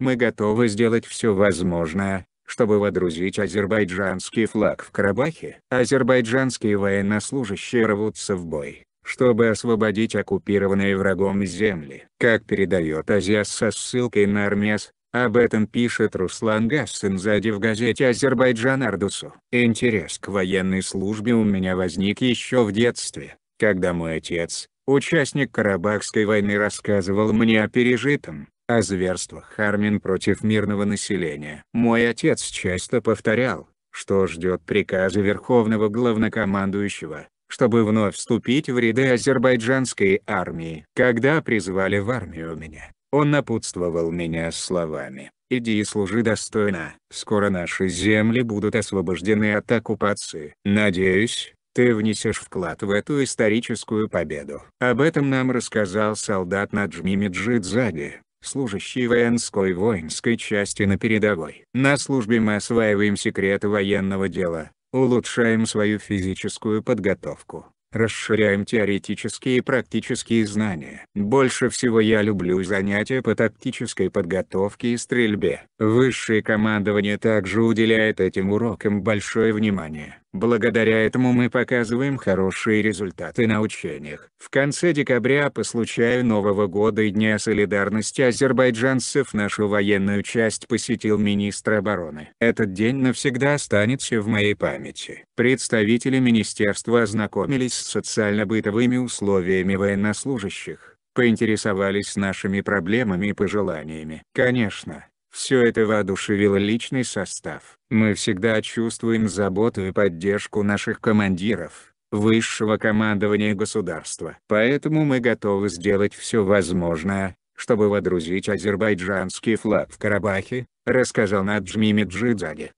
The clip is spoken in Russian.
Мы готовы сделать все возможное, чтобы водрузить азербайджанский флаг в Карабахе. Азербайджанские военнослужащие рвутся в бой, чтобы освободить оккупированные врагом земли. Как передает Азиас со ссылкой на Армес, об этом пишет Руслан Гассензаде в газете «Азербайджан Ардусу». Интерес к военной службе у меня возник еще в детстве, когда мой отец, участник Карабахской войны рассказывал мне о пережитом о зверствах Хармин против мирного населения. Мой отец часто повторял, что ждет приказа Верховного Главнокомандующего, чтобы вновь вступить в ряды азербайджанской армии. Когда призвали в армию меня, он напутствовал меня словами «Иди и служи достойно, скоро наши земли будут освобождены от оккупации. Надеюсь, ты внесешь вклад в эту историческую победу». Об этом нам рассказал солдат Наджми Меджидзаде, служащие воинской воинской части на передовой. На службе мы осваиваем секреты военного дела, улучшаем свою физическую подготовку, расширяем теоретические и практические знания. Больше всего я люблю занятия по тактической подготовке и стрельбе. Высшее командование также уделяет этим урокам большое внимание. Благодаря этому мы показываем хорошие результаты на учениях. В конце декабря по случаю Нового года и Дня солидарности азербайджанцев нашу военную часть посетил министр обороны. Этот день навсегда останется в моей памяти. Представители министерства ознакомились с социально-бытовыми условиями военнослужащих поинтересовались нашими проблемами и пожеланиями. Конечно, все это воодушевило личный состав. Мы всегда чувствуем заботу и поддержку наших командиров, высшего командования государства. Поэтому мы готовы сделать все возможное, чтобы водрузить азербайджанский флаг в Карабахе, рассказал Наджми Меджидзаде.